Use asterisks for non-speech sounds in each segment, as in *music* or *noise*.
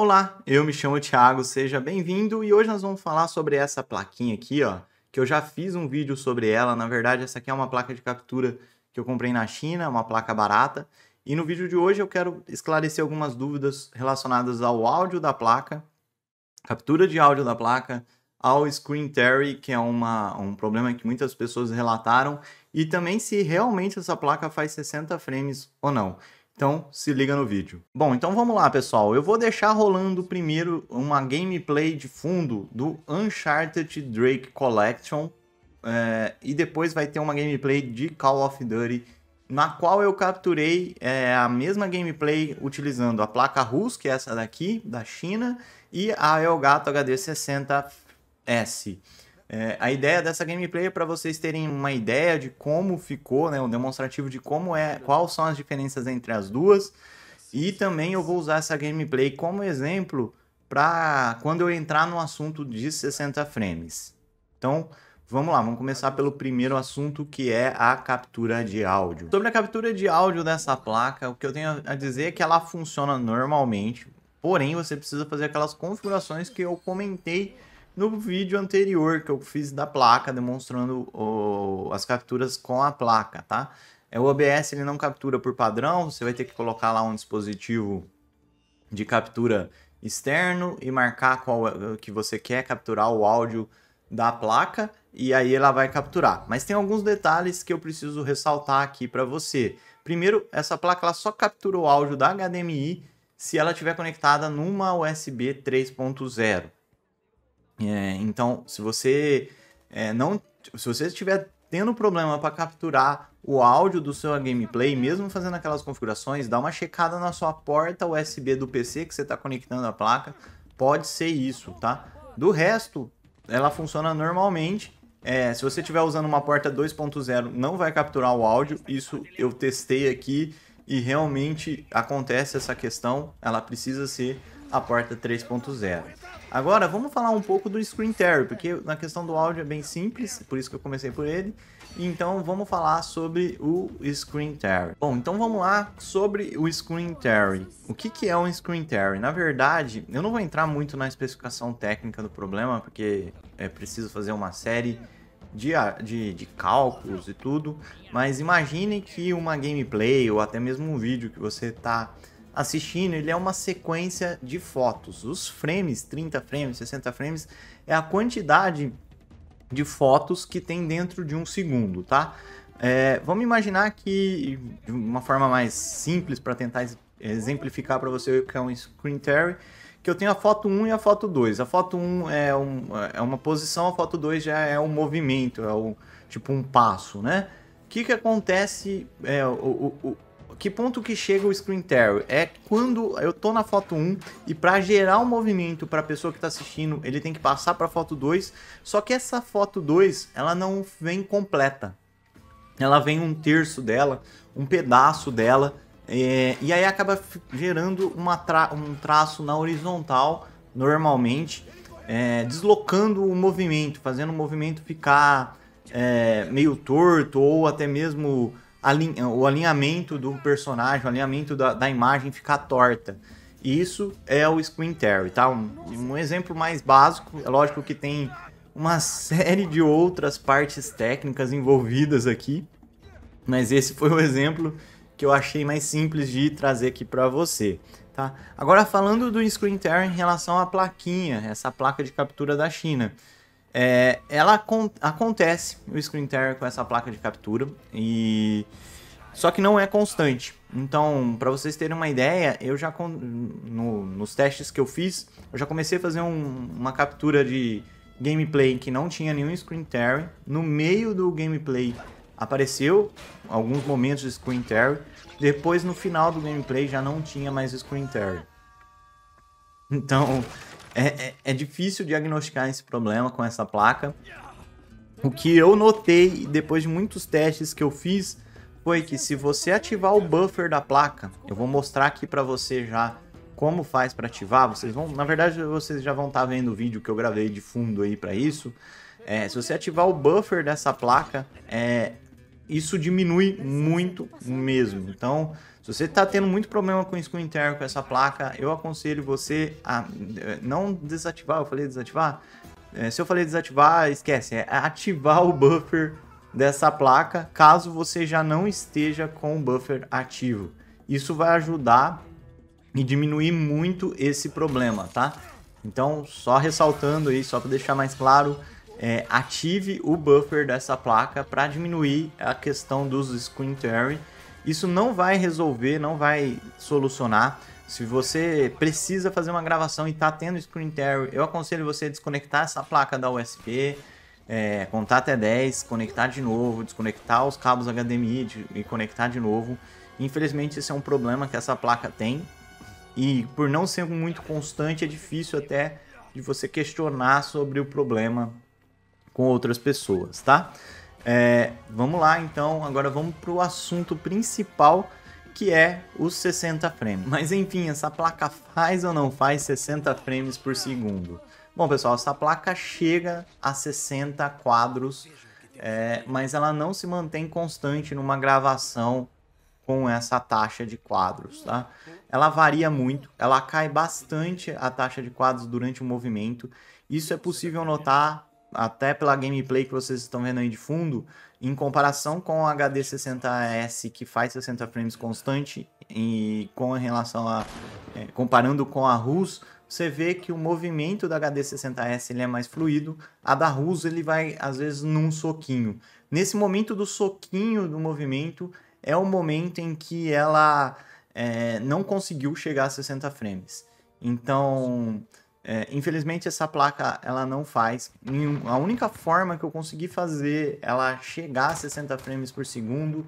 Olá, eu me chamo Thiago, seja bem-vindo e hoje nós vamos falar sobre essa plaquinha aqui, ó, que eu já fiz um vídeo sobre ela. Na verdade, essa aqui é uma placa de captura que eu comprei na China, uma placa barata. E no vídeo de hoje eu quero esclarecer algumas dúvidas relacionadas ao áudio da placa, captura de áudio da placa, ao screen tearing, que é uma, um problema que muitas pessoas relataram, e também se realmente essa placa faz 60 frames ou não. Então, se liga no vídeo. Bom, então vamos lá, pessoal. Eu vou deixar rolando primeiro uma gameplay de fundo do Uncharted Drake Collection é, e depois vai ter uma gameplay de Call of Duty na qual eu capturei é, a mesma gameplay utilizando a placa RUS, que é essa daqui, da China, e a Elgato HD60S. É, a ideia dessa gameplay é para vocês terem uma ideia de como ficou, né, um demonstrativo de como é, quais são as diferenças entre as duas. E também eu vou usar essa gameplay como exemplo para quando eu entrar no assunto de 60 frames. Então, vamos lá, vamos começar pelo primeiro assunto que é a captura de áudio. Sobre a captura de áudio dessa placa, o que eu tenho a dizer é que ela funciona normalmente, porém você precisa fazer aquelas configurações que eu comentei no vídeo anterior que eu fiz da placa, demonstrando o, as capturas com a placa, tá? É, o OBS ele não captura por padrão, você vai ter que colocar lá um dispositivo de captura externo e marcar qual é, que você quer capturar o áudio da placa e aí ela vai capturar. Mas tem alguns detalhes que eu preciso ressaltar aqui para você. Primeiro, essa placa ela só captura o áudio da HDMI se ela estiver conectada numa USB 3.0. É, então, se você é, não, se você estiver tendo problema para capturar o áudio do seu gameplay, mesmo fazendo aquelas configurações, dá uma checada na sua porta USB do PC que você está conectando a placa. Pode ser isso, tá? Do resto, ela funciona normalmente. É, se você estiver usando uma porta 2.0, não vai capturar o áudio. Isso eu testei aqui e realmente acontece essa questão. Ela precisa ser a porta 3.0. Agora, vamos falar um pouco do Screen Tear, porque na questão do áudio é bem simples, por isso que eu comecei por ele. Então, vamos falar sobre o Screen Tear. Bom, então vamos lá sobre o Screen Tear. O que, que é um Screen Tear? Na verdade, eu não vou entrar muito na especificação técnica do problema, porque é preciso fazer uma série de, de, de cálculos e tudo, mas imagine que uma gameplay ou até mesmo um vídeo que você está assistindo, ele é uma sequência de fotos. Os frames, 30 frames, 60 frames, é a quantidade de fotos que tem dentro de um segundo, tá? É, vamos imaginar que, de uma forma mais simples para tentar exemplificar para você o que é um screen tear, que eu tenho a foto 1 e a foto 2. A foto 1 é, um, é uma posição, a foto 2 já é um movimento, é o, tipo um passo, né? O que, que acontece, é, o, o, que ponto que chega o screen tear? É quando eu tô na foto 1 e para gerar um movimento para a pessoa que está assistindo, ele tem que passar para foto 2, só que essa foto 2, ela não vem completa. Ela vem um terço dela, um pedaço dela, é, e aí acaba gerando tra um traço na horizontal, normalmente, é, deslocando o movimento, fazendo o movimento ficar é, meio torto ou até mesmo o alinhamento do personagem, o alinhamento da, da imagem ficar torta. E isso é o Screen Terry, tá? Um, um exemplo mais básico, é lógico que tem uma série de outras partes técnicas envolvidas aqui, mas esse foi o exemplo que eu achei mais simples de trazer aqui para você. Tá? Agora falando do Screen Tear em relação à plaquinha, essa placa de captura da China. É, ela acontece o screen tear com essa placa de captura e só que não é constante. Então, para vocês terem uma ideia, eu já no, nos testes que eu fiz, eu já comecei a fazer um, uma captura de gameplay que não tinha nenhum screen tear. No meio do gameplay apareceu alguns momentos de screen tear. Depois, no final do gameplay, já não tinha mais screen tear. Então, é, é, é difícil diagnosticar esse problema com essa placa. O que eu notei depois de muitos testes que eu fiz foi que se você ativar o buffer da placa, eu vou mostrar aqui para você já como faz para ativar. Vocês vão, na verdade, vocês já vão estar tá vendo o vídeo que eu gravei de fundo aí para isso. É, se você ativar o buffer dessa placa, é, isso diminui muito mesmo. Então, se você está tendo muito problema com isso com interno, com essa placa, eu aconselho você a eh, não desativar. Eu falei desativar? É, se eu falei desativar, esquece. É ativar o buffer dessa placa caso você já não esteja com o buffer ativo. Isso vai ajudar e diminuir muito esse problema, tá? Então, só ressaltando aí, só para deixar mais claro, é, ative o buffer dessa placa para diminuir a questão dos screen tearing. Isso não vai resolver, não vai solucionar. Se você precisa fazer uma gravação e está tendo screen tear, eu aconselho você a desconectar essa placa da USB, é, contar até 10, conectar de novo, desconectar os cabos HDMI de, e conectar de novo. Infelizmente, esse é um problema que essa placa tem. E por não ser muito constante, é difícil até de você questionar sobre o problema com outras pessoas, tá? É, vamos lá, então, agora vamos para o assunto principal que é os 60 frames. Mas enfim, essa placa faz ou não faz 60 frames por segundo? Bom, pessoal, essa placa chega a 60 quadros, é, mas ela não se mantém constante numa gravação com essa taxa de quadros, tá? Ela varia muito, ela cai bastante a taxa de quadros durante o movimento. Isso é possível notar até pela gameplay que vocês estão vendo aí de fundo, em comparação com o HD 60S que faz 60 frames constante e com relação a é, comparando com a RUS, você vê que o movimento da HD 60S ele é mais fluido, a da RUS ele vai às vezes num soquinho. Nesse momento do soquinho do movimento é o momento em que ela é, não conseguiu chegar a 60 frames. Então, é, infelizmente essa placa ela não faz. A única forma que eu consegui fazer ela chegar a 60 frames por segundo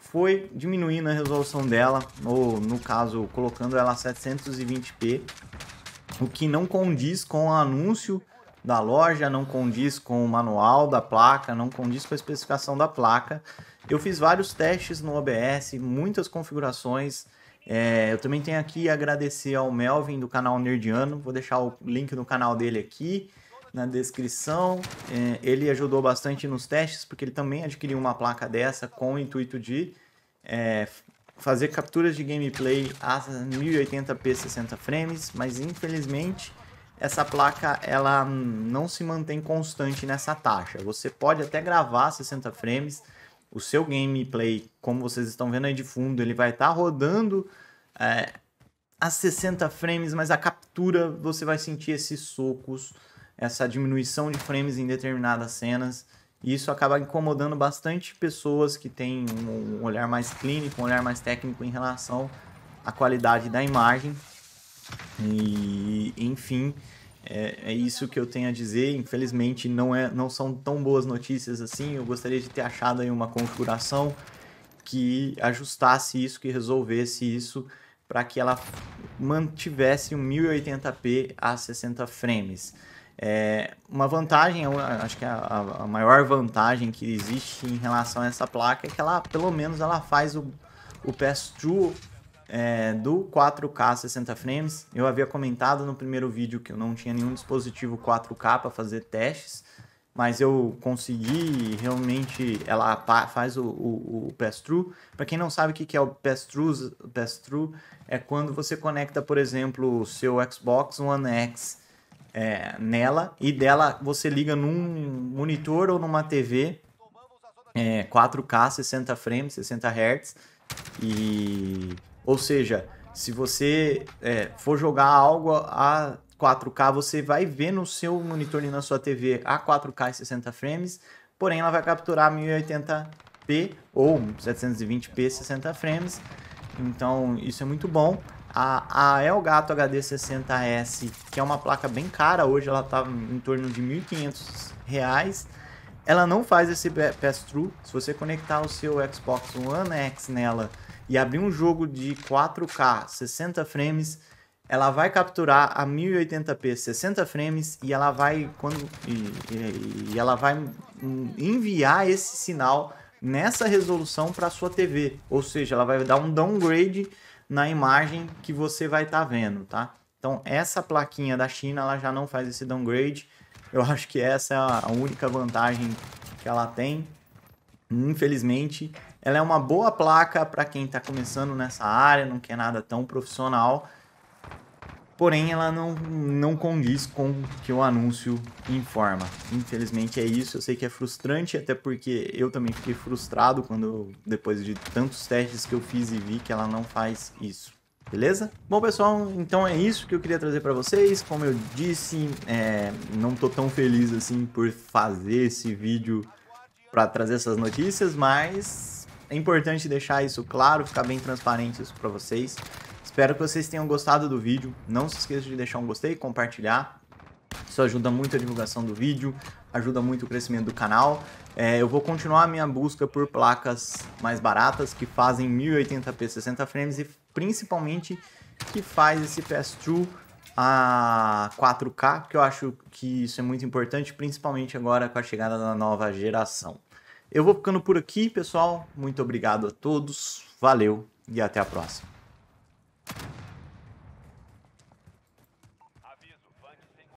foi diminuindo a resolução dela, ou no caso, colocando ela a 720p, o que não condiz com o anúncio da loja, não condiz com o manual da placa, não condiz com a especificação da placa. Eu fiz vários testes no OBS, muitas configurações, é, eu também tenho aqui agradecer ao Melvin do canal Nerdiano. Vou deixar o link no canal dele aqui na descrição. É, ele ajudou bastante nos testes, porque ele também adquiriu uma placa dessa com o intuito de é, fazer capturas de gameplay a 1080p 60 frames, mas infelizmente essa placa ela não se mantém constante nessa taxa. Você pode até gravar 60 frames, o seu gameplay, como vocês estão vendo aí de fundo, ele vai estar tá rodando é, a 60 frames, mas a captura você vai sentir esses socos, essa diminuição de frames em determinadas cenas. E isso acaba incomodando bastante pessoas que têm um olhar mais clínico, um olhar mais técnico em relação à qualidade da imagem. E, enfim, é, é, isso que eu tenho a dizer. Infelizmente, não, é, não são tão boas notícias assim. Eu gostaria de ter achado aí uma configuração que ajustasse isso, que resolvesse isso, para que ela mantivesse um 1080p a 60 frames. É, uma vantagem, é acho que é a, a, maior vantagem que existe em relação a essa placa é que ela, pelo menos, ela faz o, o pass-through é, do 4K 60 frames. Eu havia comentado no primeiro vídeo que eu não tinha nenhum dispositivo 4K para fazer testes, mas eu consegui realmente ela faz o, o, o pass-through. Para quem não sabe o que é o pass-through, pass é quando você conecta, por exemplo, o seu Xbox One X é, nela e dela você liga num monitor ou numa TV é, 4K 60 frames, 60 Hz e ou seja, se você é, for jogar algo a 4K, você vai ver no seu monitor e na sua TV a 4K e 60 frames, porém ela vai capturar 1080p ou 720p 60 frames. Então isso é muito bom. A, a Elgato HD60S, que é uma placa bem cara hoje, ela está em torno de R$ 1.500. Ela não faz esse pass-through. Se você conectar o seu Xbox One X nela, e abrir um jogo de 4K 60 frames, ela vai capturar a 1080p 60 frames e ela vai quando e, e, e ela vai enviar esse sinal nessa resolução para sua TV, ou seja, ela vai dar um downgrade na imagem que você vai estar tá vendo, tá? Então essa plaquinha da China ela já não faz esse downgrade. Eu *laughs* acho que essa é a única vantagem que ela tem. Infelizmente, ela é uma boa placa para quem está começando nessa área, não quer nada tão profissional. Porém, ela não, não condiz com o que o anúncio informa. Infelizmente é isso, eu sei que é frustrante, até porque eu também fiquei frustrado quando depois de tantos testes que eu fiz e vi que ela não faz isso. Beleza? Bom, pessoal, então é isso que eu queria trazer para vocês. Como eu disse, é, não tô tão feliz assim por fazer esse vídeo para trazer essas notícias, mas é importante deixar isso claro, ficar bem transparente isso para vocês. Espero que vocês tenham gostado do vídeo. Não se esqueça de deixar um gostei, compartilhar. Isso ajuda muito a divulgação do vídeo, ajuda muito o crescimento do canal. É, eu vou continuar a minha busca por placas mais baratas que fazem 1080p 60 frames e principalmente que faz esse pass-through a 4K, que eu acho que isso é muito importante, principalmente agora com a chegada da nova geração. Eu vou ficando por aqui, pessoal. Muito obrigado a todos. Valeu e até a próxima.